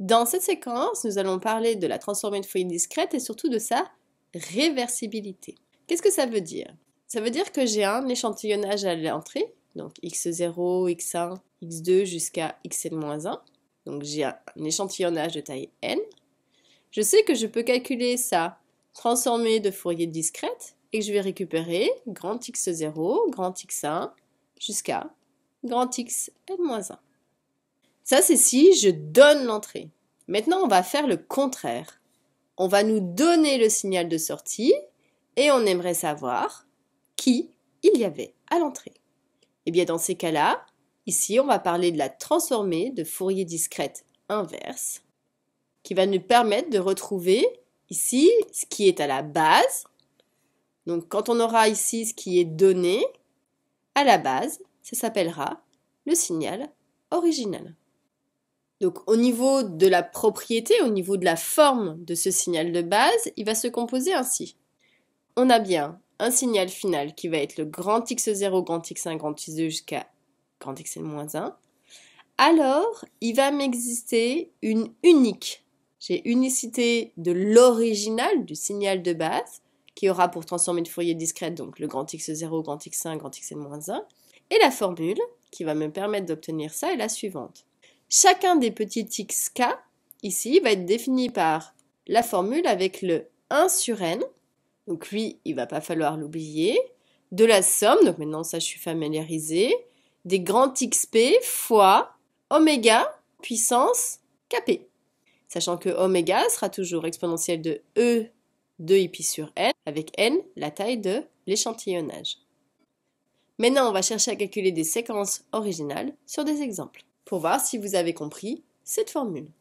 Dans cette séquence, nous allons parler de la transformée de Fourier discrète et surtout de sa réversibilité. Qu'est-ce que ça veut dire Ça veut dire que j'ai un échantillonnage à l'entrée, donc x0, x1, x2 jusqu'à xn-1. Donc j'ai un échantillonnage de taille n. Je sais que je peux calculer sa transformée de Fourier discrète et que je vais récupérer grand x0, grand x1 jusqu'à grand xn-1. Ça, c'est si je donne l'entrée. Maintenant, on va faire le contraire. On va nous donner le signal de sortie et on aimerait savoir qui il y avait à l'entrée. Eh bien, dans ces cas-là, ici, on va parler de la transformée de Fourier discrète inverse qui va nous permettre de retrouver ici ce qui est à la base. Donc, quand on aura ici ce qui est donné à la base, ça s'appellera le signal original. Donc au niveau de la propriété, au niveau de la forme de ce signal de base, il va se composer ainsi. On a bien un signal final qui va être le grand X0, grand X1, grand X2 jusqu'à grand Xn-1. Alors, il va m'exister une unique. J'ai unicité de l'original du signal de base qui aura pour transformer de Fourier discrète donc le grand X0, grand X1, grand Xn-1. Et la formule qui va me permettre d'obtenir ça est la suivante. Chacun des petits xk ici va être défini par la formule avec le 1 sur n, donc lui, il va pas falloir l'oublier, de la somme, donc maintenant ça je suis familiarisée, des grands xp fois oméga puissance kp. Sachant que oméga sera toujours exponentielle de e 2i sur n, avec n la taille de l'échantillonnage. Maintenant, on va chercher à calculer des séquences originales sur des exemples pour voir si vous avez compris cette formule.